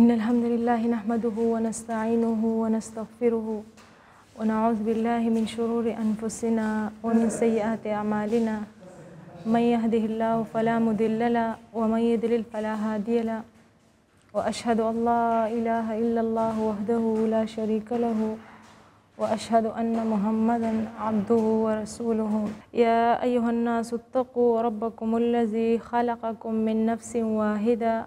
إن الحمد لله نحمده ونستعينه ونستغفره ونعوذ بالله من شرور أنفسنا ومن سيئات أعمالنا من يهده الله فلا مضل له ومن يضلل فلا هادي له وأشهد أن لا إله إلا الله وحده لا شريك له وأشهد أن محمدا عبده ورسوله يا أيها الناس اتقوا ربكم الذي خلقكم من نفس واحده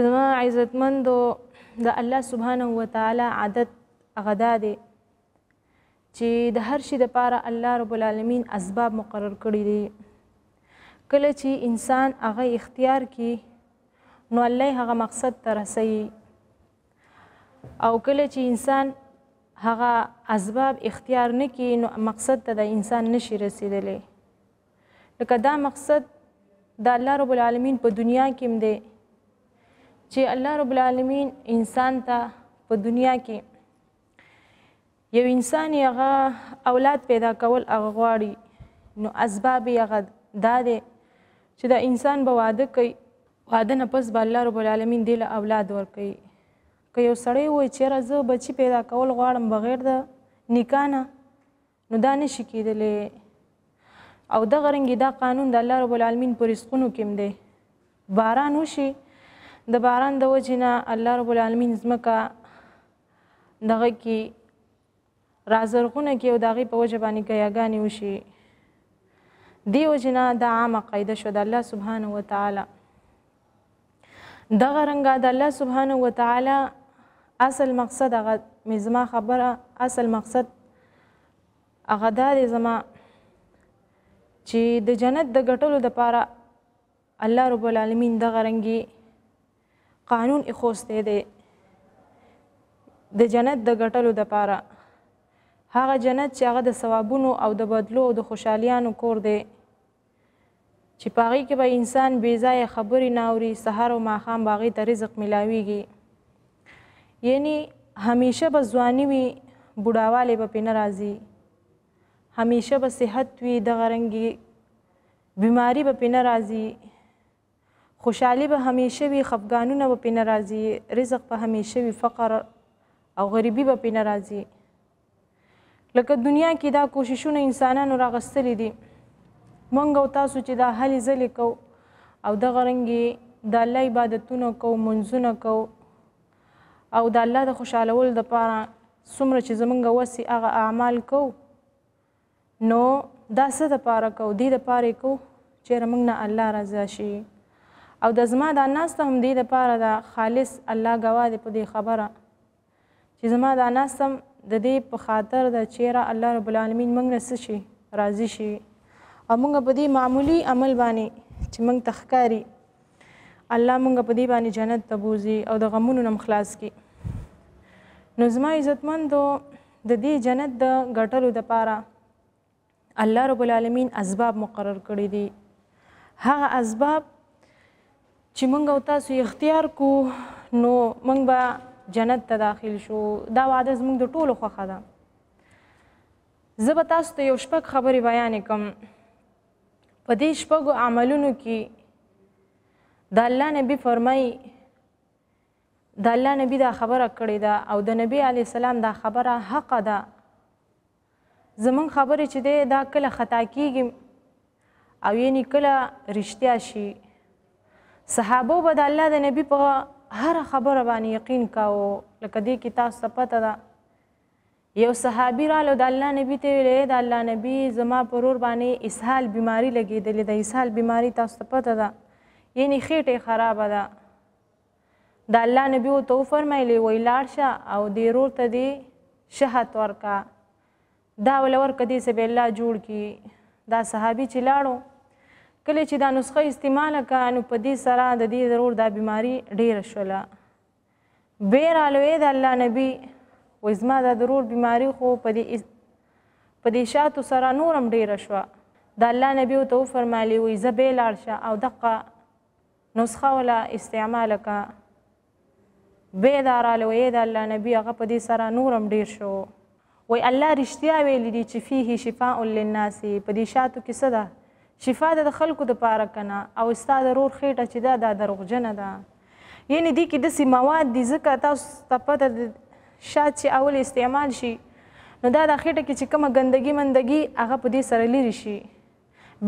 زما عزتمندو د الله سبحانه و تعالی عادت غدا دی چې د هر شي لپاره الله رب العالمین اسباب مقرر کړی دي کله چې انسان هغه اختیار کړي نو الله هغه مقصد ته رسوي او کله چې انسان هغه اسباب اختیار نه کړي نو مقصد ته د انسان نشي رسیدلی لکه دا مقصد د الله رب العالمین په دنیا کې هم دی چې الله رب العالمین انسان ته په دنیا کې یو انسان هغه اولاد پیدا کول هغه غواړي نو اسباب یې هغه دا دی چې دا انسان به واده کوي واده نه پس به الله رب العالمین دی له اولاد ورکوي که یو سړی وای چې راځه بچی پیدا کول غواړم بغیر د نکاح نه نو دا نشي کېدلی او دغه رنګې دا قانون د الله رب العالمین په رزقونو کې هم دی باران وشي د باران د وجې نه الله رب العالمین ځمکه دغه کې رازرغونه کې او د هغې په وجه باندې ګیاګانې وشي دې وجې نه دا عامه قاعده شوه د الله سبحانه وتعالی دغه رنګه د الله سبحانه وتعالی اصل مقصد هغه مې زما خبره اصل مقصد هغه دا دی زما چې د جنت د ګټلو دپاره الله رب العالمین دغه رنګي قانون اخوسته دی د جنت د ګټلو دپاره هغه جنت چې هغه د ثوابونو او د بدلو او د خوشحالیانو کور دی چې په هغې کې به انسان بېځایه خبرې نه اوري سهار او ماښام به هغې ته رزق میلاویږي یعنی همیشه به ځواني وي بوډاوالی به پې نه راځي همیشه به صحت وي دغه رنګې بیماري به پې نه راځي خوشحالی به همیشه وي خفګانونه به پې نه راځي رزق به همیشه وي فقر او غریبي به پې نه راځي لکه دنیا کې دا کوششونه انسانانو راغستلی دي موږ او تاسو چې دا هلې ځلې کوو او دغه رنګې د الله عبادتونه کوو منځونه کوو او د الله د خوشحالولو دپاره څومره چې زمونږ وسي هغه اعمال کوو نو دا څه دپاره کوو دې دپاره یې کوو چېرې موږ نه الله رضا شي او د زما دا ناسته هم دې لپاره دا خالص الله ګواه دی په دې خبره چې زما دا ناسته د دې په خاطر د چیرې الله رب العالمین موږ نه شي راضي شي او موږ په دې معمولی عمل باندې چې موږ تخکاری الله موږ په دې باندې جنت تبوزي او د غمونو نه خلاص کی نو زما عزتمندو د دې جنت د ګټلو لپاره الله رب العالمین اسباب مقرر کړی دي هغه اسباب چې موږ او تاسو اختیار کو نو موږ به جنت ته داخل شو دا وعده زموږ د ټولو خوښه ده زه به تاسو ته یو شپږ خبرې بیانې کوم په دې شپږو عملونو کې د الله نبی فرمایي د الله نبی دا خبره کړې ده او د نبی علی سلام دا خبره حق ده زمون خبرې چې ده دا کله خطا کیږي او یعنی کله رښتیا شي صحابه به د الله د نبی په هر خبره باندې یقین کاو لکه دې کې تاسو ته پته ده یو صحابي رالو د الله نبی ته ویلې د الله نبی زما پرور باندې اسهال بیماری لګېدلې د اسهال بیماری تاسو ته پته ده یعنی خېټه خراب ده د الله نبی او تو فرمایلې وی لاړ شه او دې رور ته دې شهادت ورکا دا ولور کدي سبیل الله جوړ کی دا صحابي چې لاړو کله چې دا نسخه استعمال کړه نو په دې سره د دې ضرور دا بیماری ډیره شوله بیر الوی د الله نبی و زما دا ضرور بیماری خو په دې په دې شاتو سره نورم ډیره شوه د الله نبی ته فرمایلی وي زه به لاړ شه او دغه نسخه ولا استعمال کړه به دا رالوی د الله نبی هغه په دې سره نورم ډیر شو وای الله رښتیا ویلی دی چې فيه شفاء للناس په دې شاتو کې څه ده شفا د خلکو د پاره کنه او استاد رور خېټه چې دا د دروغجنه ده یعنی دی کې د سي مواد دي ځکه تاسو ته پته شات چې اول استعمال شي نو دا د خېټه کې چې کومه ګندګي مندګي هغه په دې سره لري شي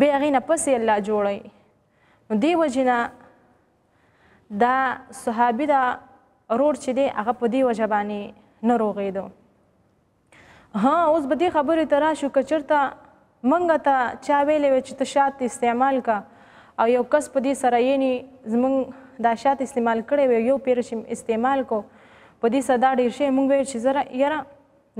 به هغه نه پسې الله جوړي نو دی وجنه دا صحابي دا رور چې دی هغه په دې وجه باندې نه روغېدو ها اوس به دې خبرې ته راشو که چېرته منګه ته چا ویلې چې ته شات استعمال کا او یو کس په دې سره یعنی زمونږ دا شات استعمال کړی وي یو پیر چې استعمال کو په دې صدا ډیر شي مونږ ویل چې زره یاره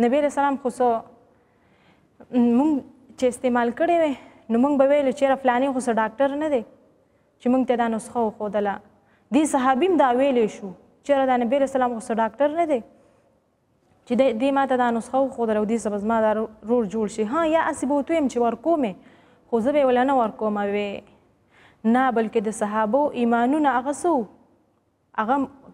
نبی رسول الله خو سو مونږ چې استعمال کړی وي نو مونږ به ویل چې را فلانی خو سو ډاکټر نه دی چې مونږ ته دا نسخه وښودله دې صحابیم دا ویلی شو چې را د نبی رسول الله خو سو ډاکټر نه دی چې د دې ماته دا نسخه وښودله او دې سبه زما دا رور جوړ شي ها یا هسې به ورته ویم چې ورکومې خو زه به یې وله نه ورکومه وې نه بلکې د صحابو ایمانونه هغه څه هغه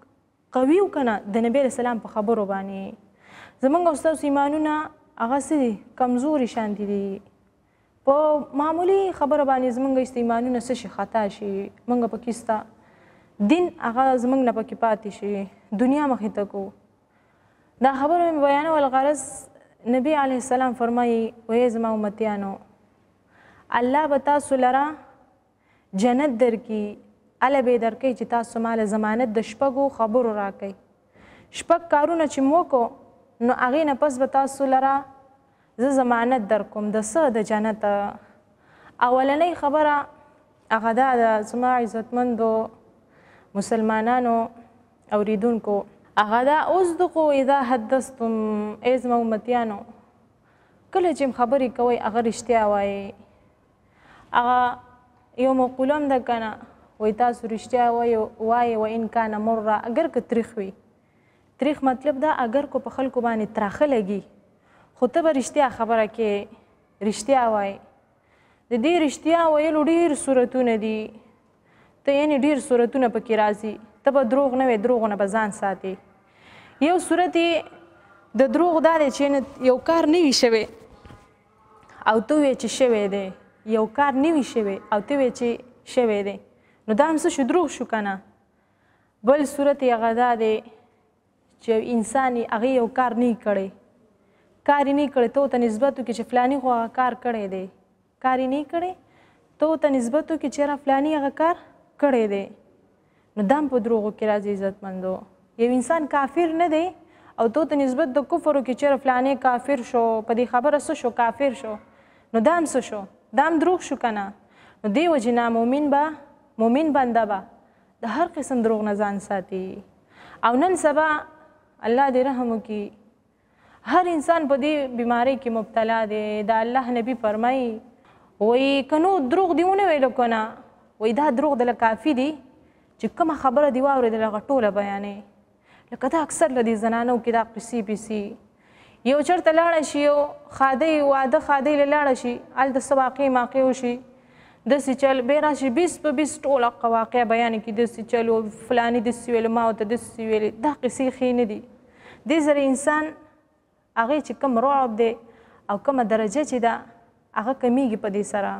قوي و که نه د نبي علیه سلام په خبرو باندې زمونږ او ستاسو ایمانونه هغه څه دي کمزوري شاندې دي په معمولی خبره باندې زمونږ استعمالونه څه شي خطا شي مونږ پکې ستا دین هغه زمونږ نه پکې پاتې شي دنیا مخې ته کو دا خبره مې بیانول غرض نبی علیه السلام فرمایي وای زما امتیانو الله به تاسو لره جنت درکي الله به درکي چې تاسو مال ضمانت د شپږو خبرو راکړي شپږ کارونه چې موکو نو هغې نه پس به تاسو لره زه ضمانت درکوم د څه د جنت اولنۍ خبره هغه دا ده زما عزتمندو مسلمانانو اوریدونکو هغه دا اوس دغه اذا حدثتم ایز مومتیانو کله چې خبرې کوي هغه رښتیا وایي هغه یو مقوله هم ده که نه وایي تاسو رښتیا وایي و ان کانه مره اگر که تریخ وي تریخ مطلب دا اگر کو په خلکو باندې تراخه لګي خو ته به رښتیا خبره کې رښتیا وایي د دې رښتیا ویلو ډېر صورتونه دي ته یعنې ډېر صورتونه پکې راځي ته به دروغ نه وي دروغ نه به ځان ساتي یو صورت د دروغ دا دی چې یو کار نه وي شوی او ته وایې چې شوی دی یو کار نه وي شوی او ته وایې چې شوی دی نو دا هم څه شو دروغ شو که نه بل صورت یې هغه دا دی چې انسان هغه یو کار نه کړی کار نه کړی ته ته نسبت وکړي چې فلانی خو هغه کار کړی دی کار نه کړی ته ته نسبت وکړي چې را فلانی هغه کار کړی دی نو دام په دروغو کې راځي عزتمندو یو انسان کافر نه دی او تو ته نسبت د کفرو کې چېرې فلانې کافر شو په دې خبره څه شو کافر شو نو دام څه شو دام دروغ شو کنه نو دی وجې نه مؤمن به مؤمن بنده به د هر قسم دروغ نه ځان ساتي او نن سبا الله دې رحم وکړي هر انسان په دې بیماری کې مبتلا دی دا الله نبی فرمایي وای کنو دروغ دیونه ویل کنه وای دا دروغ دل کافی دی چې کومه خبره دی واورېدله هغه ټوله بیانې لکه دا اکثر له دې زنانو کې دا قصې پیسې یو چېرته لاړه شي یو ښادۍ واده ښادۍ له لاړه شي هلته څه واقعې ماقع وشي داسې چل بیا راشي بیس په بیس ټول هغه واقعه بیان کړي داسې چل و فلاني داسې ویل ما ورته داسې ویلې دا قصې ښې نه دي دې سره انسان هغې چې کوم رعب دی او کومه درجه چې ده هغه کمیږي په دې سره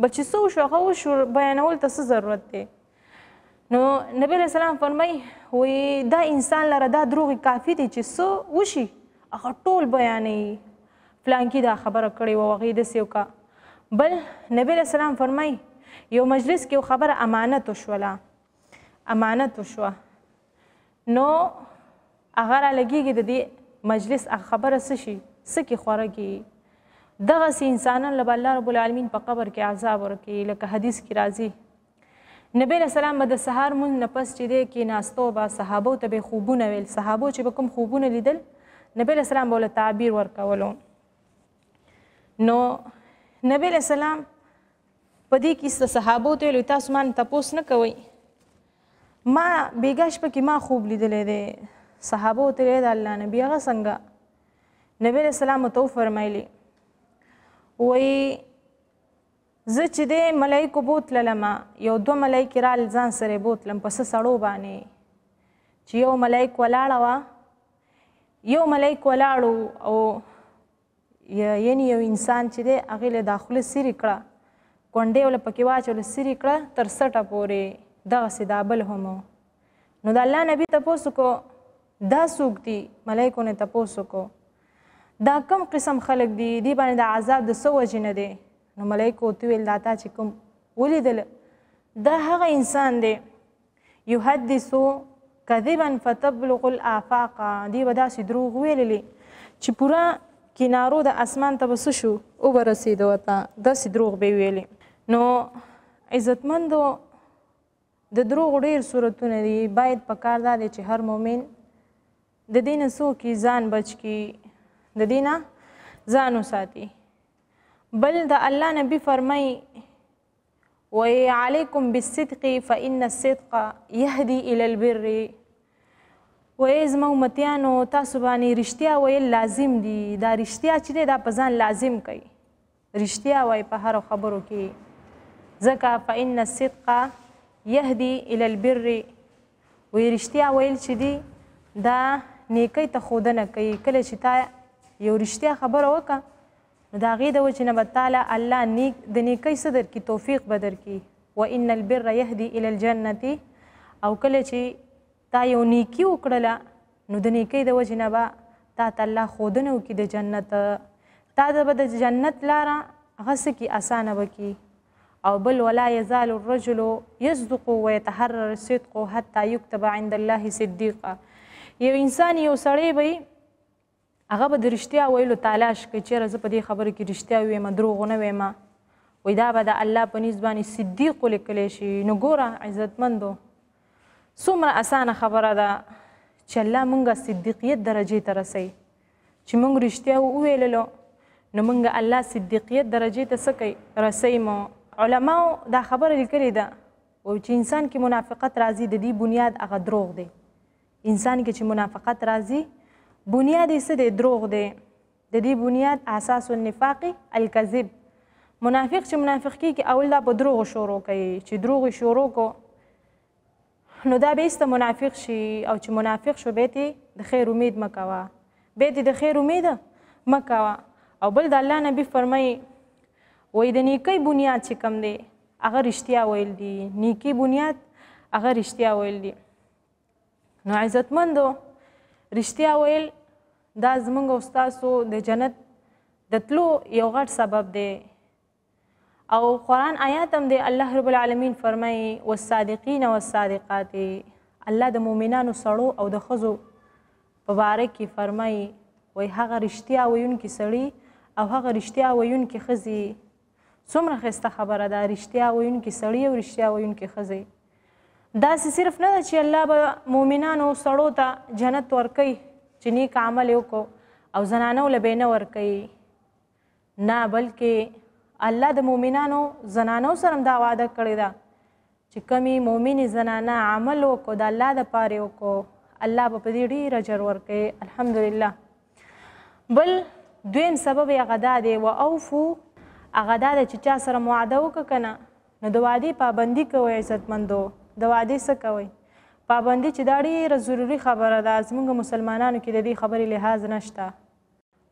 بل چې څه وشو هغه وشو بیانول ته څه ضرورت دی نو نبی له سلام فرمای وي دا انسان لره دا دروغ کافی دي چې سو وشي هغه ټول بیانې فلانکی دا خبره کړې و وغې د سیوکا بل نبی له سلام فرمای یو مجلس کې خبره امانت وشوله امانت وشوه نو هغه را لګیږي د دې مجلس خبره څه شي سکی خورګي دغه انسانان لبا الله رب العالمین په قبر کې عذاب ورکړي لکه حدیث کې راځي نبی السلام به د سهار مون نه پس چې دی کې ناستو با صحابه ته به خوبونه ویل صحابه چې کوم خوبونه لیدل نبی السلام بوله تعبیر ورکولو نو نبی السلام په دې کې صحابه ته ویل تاسو مان تپوس نه کوي ما بیګاش په کې ما خوب لیدلې دي صحابه ته ویل الله نبی هغه څنګه نبی السلام تو فرمایلی وای زه چې دی ملایکو بوتللم یو دوه ملایکې رال ځان سره بوتلم په څه سړو باندې چې یو ملایک ولاړه وه یو ملایک ولاړو او یعنی یو انسان چې دی هغې له داخله سیرې کړه کونډې وله پکې واچوله سیرې کړه تر سټه پورې دغسې دا بل هم نو د الله نبي تپوس وکړو دا څوک دي ملایکو نه تپوس وکړو دا کم قسم خلک دي دی باندې د عذاب د څه وجې نه دی نو ملایکو ویل دا تا چې کوم ولیدل دا هغه انسان دی یحدثو کذبا فتبلغ الافاق دی به داسې دروغ ویللی چې پوره کنارو د اسمان ته بس شو او برسېده وته داسې دروغ به ویلی نو عزتمندو د دروغ ډیر صورتونه دي باید پکار دا دی چې هر مؤمن د دینه څوک ځان بچ کی د دینه ځان وساتي بل د الله نبی فرمای و علیکم بالصدق فإن الصدق يهدي الى البر و زما امتیانو تاسو باندې رښتیا ویل لازم دي دا رښتیا چې دی دا په ځان لازم کوي رښتیا وای په هر خبرو کې ځکه فإن الصدق يهدي الى البر وی رښتیا ویل چې دی دا نیکی ته خودنه کوي کله چې تا یو رښتیا خبره وکړه نو دا غي د وجه نه تعالی الله نیک د نیکی صدر کی توفیق بدر کی و ان البر يهدي الى الجنه او کله چې تا یو نیکی وکړله نو د نیکی د وجه نه تا ته الله خودنه وکړي د جنت تا د د جنت لاره غس کی اسانه وکي او بل ولا يزال الرجل يصدق ويتحرر صدقه حتى يكتب عند الله صديقا یو انسان یو سړی به هغه به د رښتیا ویلو تلاش کوي چېرې زه په دې خبره کې رښتیا ویم دروغ نه ویم وای دا به د الله په نیز باندې صدیق ولیکلی شي نو ګوره عزتمندو څومره اسانه خبره ده چې الله مونږه صدیقیت درجې ته رسوي چې مونږ رښتیا وویللو نو مونږ الله صدیقیت درجې ته څه کوي رسوي مو علماو دا خبره لیکلې ده او چې انسان کې منافقت راځي د دې بنیاد هغه دروغ دی انسان کې چې منافقت راځي بنیاد یې څه دی دروغ دی د دې بنیاد اساس النفاق الکذب منافق چې منافق کیږي اول دا په دروغ شروع کوي چې دروغ شروع کو نو دا بیسته منافق شي او چې منافق شو بیت د خیر امید مکوا بیت د خیر امید مکوا او بل د الله نبی فرمایي وای د نیکی بنیاد چې کم دی هغه رښتیا ویل دي نیکی بنیاد هغه رښتیا ویل دي نو عزتمندو رښتیا ویل دا زمونږ او ستاسو د جنت د تلو یو غټ سبب دی او قرآن آیات هم دی الله رب العالمین فرمایي والصادقین والصادقات الله د مؤمنانو سړو او د ښځو په باره کې فرمایي وای هغه رښتیا ویونکي سړي او هغه رښتیا ویونکي ښځې څومره ښایسته خبره ده رښتیا ویونکي سړي او رښتیا ویونکي ښځې دا صرف نه ده چې الله به مؤمنانو سړو ته جنت ورکوي چې نیک عمل وکړو او زنانو له به نه ورکوي نه بلکې الله د مؤمنانو زنانو سره دا وعده کړې ده چې کمی مؤمنې زنانه عمل وکړو د الله د پاره وکړو الله به په دې ډېر اجر ورکوي الحمدلله بل دویم سبب یې غدا دی و اوفو هغه دا ده چې چا سره معاهده وکړه که نه نو د وعدې پابندي کوئ عزتمندو د وعده څه کوي پابندي چې دا ډیره ضروری خبره ده زموږ مسلمانانو کې د دې خبرې لحاظ نشته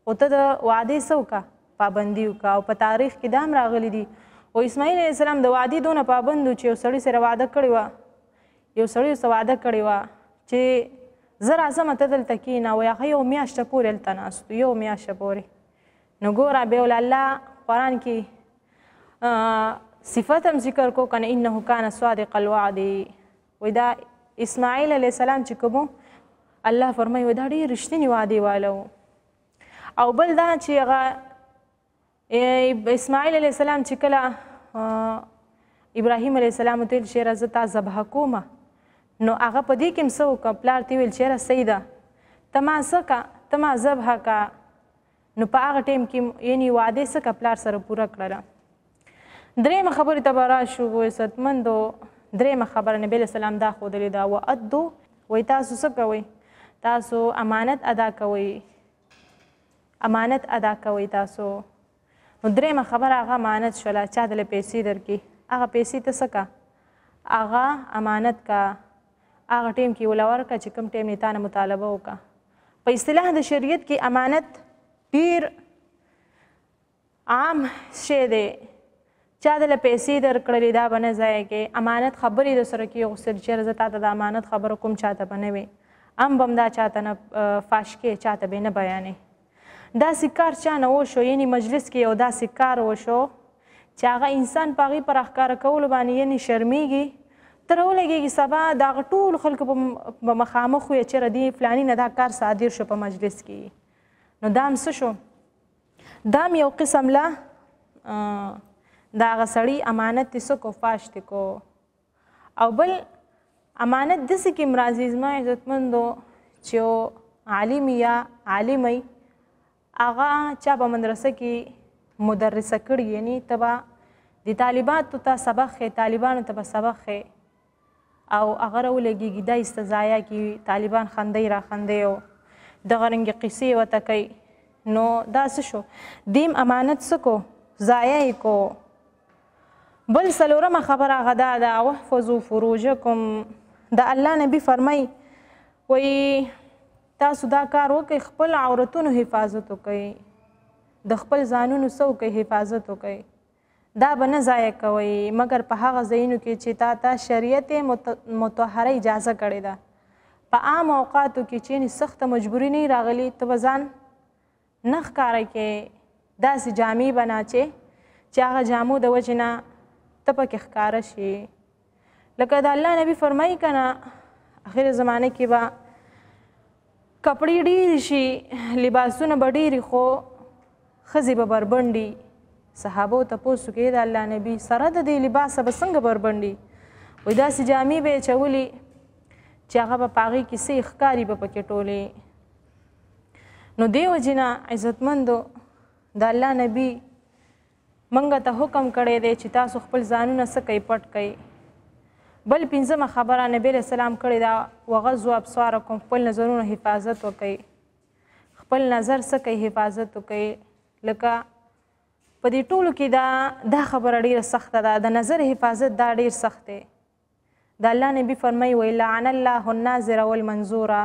خو ته د وعدې څه وکړه پابندي وکړه او په تاریخ کې دا هم راغلی دي او اسماعیل علیه السلام د وعدې دونه پابند و چې یو سړي سره وعده کړې وه یو سړي سره وعده کړې وه چې زه راځم ته دلته کښېنه وایي هغه یو میاشته پورې هلته ناست یو میاشته پورې نو ګوره بیا الله قرآن کې صفت هم ذکر کو کنه انه کان صادق الوعد ودا اسماعیل علی السلام چې کوم الله فرمایي ودا ډیر رښتینی وعده والو او بل دا چې هغه اسماعیل علی السلام چې کله ابراهیم علی السلام ته چې راځه تا ذبح کومه نو هغه په دې کې مسو کپلار تی ویل چې را سیدا تما سکا تما ذبح کا نو په هغه ټیم کې یعنی وعده سکا پلار سره پوره کړل درې مخبر ته برا شو و ستمندو درې مخبر نبی له سلام دا خو دلی دا و ادو وې تاسو څه کوي تاسو امانت ادا کوي امانت ادا کوي تاسو نو درې مخبر هغه امانت شولا چا دل پیسې درکې هغه پیسې ته سکا هغه امانت کا هغه ټیم کې ولور کا چې کوم ټیم نه تانه مطالبه وکا په اصطلاح د شریعت کې امانت ډیر عام شی دی چا د پیسې درکړلې دا بنه ځای کې امانت خبرې د سره کې غوسر چیر زتا د امانت خبره کوم چاته بنوي ام بم دا چاته نه فاش کې چاته به نه بیانې دا سکار چا نه وشو یعنی مجلس کې یو دا سکار وشو چې هغه انسان پاغي پر اخکار کول باندې یعنی شرمېږي تر ولګي سبا دا ټول خلک په مخامخ وي چې ردی فلانی نه دا کار صادر شو په مجلس کې نو دام څه شو دام یو قسم لا دا غسړی امانت تاسو کو فاش کو او بل امانت د سکه مرزي زما عزتمندو چې عالم یا عالمي اغا چا په مدرسه کې مدرسه کړ یعنی تبا د طالبات ته سبق خې طالبانو ته سبق خې او اگر ولګي دا استزایا کې طالبان خندې را خندې او د غرنګ قصې وته کوي نو دا څه شو دیم امانت سکو ضایع کو بل سلورمه خبره غدا دا وحفظوا فروجکم د الله نبی فرمای وي تاسو دا کار وکړئ خپل عورتونو حفاظت وکړئ د خپل ځانونو سو کې حفاظت وکړئ دا به نه ضایع کوئ مګر په هغه ځایونو کې چې تا ته شریعت متحره اجازه کړې ده په عام اوقاتو کې چېنې سخته مجبوري نه راغلی ته به ځان نه ښکاره کې داسې جامې بنا چې چې هغه جامو د وجې نه ته پکې ښکاره شي لکه د الله نبی فرمایي کنه اخر زمانه کې به کپړې ډېرې شي لباسونه به ډېرې خو ښځې به بربنډي صحابو ته پوس کې د الله نبی سره د دې لباس به څنګه بربنډي وای داسې جامې به چولی چې هغه به پاغي کې سي ښکاری به پکې ټوله نو دیو جنا عزتمندو د الله نبی منګه ته حکم کړی دی چې تاسو خپل ځانونه څه کوي پټ کوي بل پنځمه خبره نبی علیه سلام کړې ده وغزو ابصارکم خپل نظرونو حفاظت وکړئ خپل نظر څه کوي حفاظت وکړئ لکه په دې ټولو کې دا دا خبره ډیره سخته ده د نظر حفاظت دا ډیر سخت دی د الله نبی فرمایي وی لعن الله الناظر والمنظوره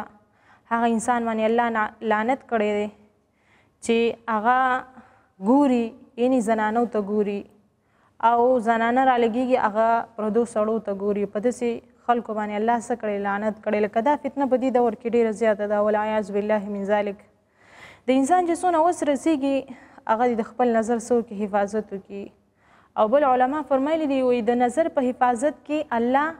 هغه انسان باندې الله لعنت کړی دی چې هغه ګوري یعنی زنانو ته ګوري او زنانه را لګیږي هغه پردو سړو ته ګوري په داسې خلکو باندې الله څه کړی لعنت کړی لکه دا فتنه په دې دور کې ډېره زیاته ده والعیاذ بالله من ذلک د انسان چې څونه اوس رسیږي هغه د خپل نظر څوک حفاظت وکړي او بل علما فرمایلی دي وایي د نظر په حفاظت کې الله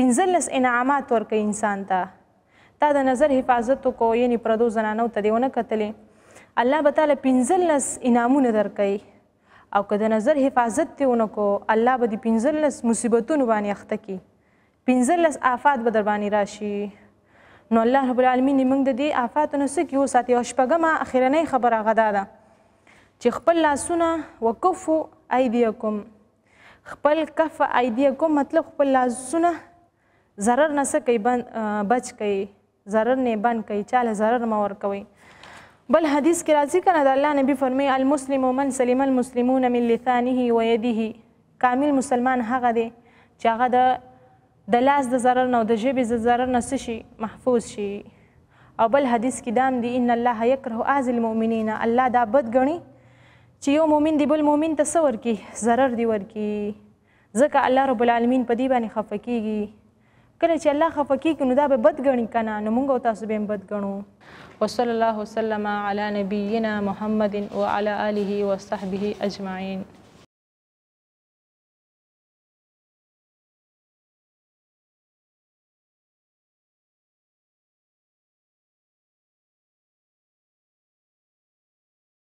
پنځلس انعامات ورکوي انسان ته تا د نظر حفاظت وکړو یعنې پردو زنانو ته دې ونه کتلې الله به تاله پنځلس انعامونه درکوي او که د نظر حفاظت ته اونکو الله به د پنځلس مصیبتونو باندې اخته کی پنځلس آفات به در باندې راشي نو الله رب العالمین موږ د دې آفاتونو څخه یو ساتي او شپږمه اخیرنۍ خبره غدا ده چې خپل لاسونه وکف ایدیکم خپل کف ایدیکم مطلب خپل لاسونه zarar نه سکه بند بچ کئ zarar نه بند کئ چاله zarar مور کوئ بل حدیث کې راځي کنه د الله نبی فرمایي المسلم من سلم المسلمون من لسانه و يده کامل مسلمان هغه دی چې هغه د د لاس د ضرر نه او د ژبې د ضرر نه شي محفوظ شي او بل حدیث کې دام دی ان الله یکره اعز المؤمنین الله دا بد غني چې یو مؤمن دی بل مؤمن تصور کی ضرر دی ورکی ځکه الله رب العالمین په دې باندې خفه کیږي کله چې الله خفقیږي نو دا به بد ګڼي کنه نو موږ او تاسو به بد ګڼو وصلی الله وسلم علی نبینا محمد وعلى آله وصحبه اجمعین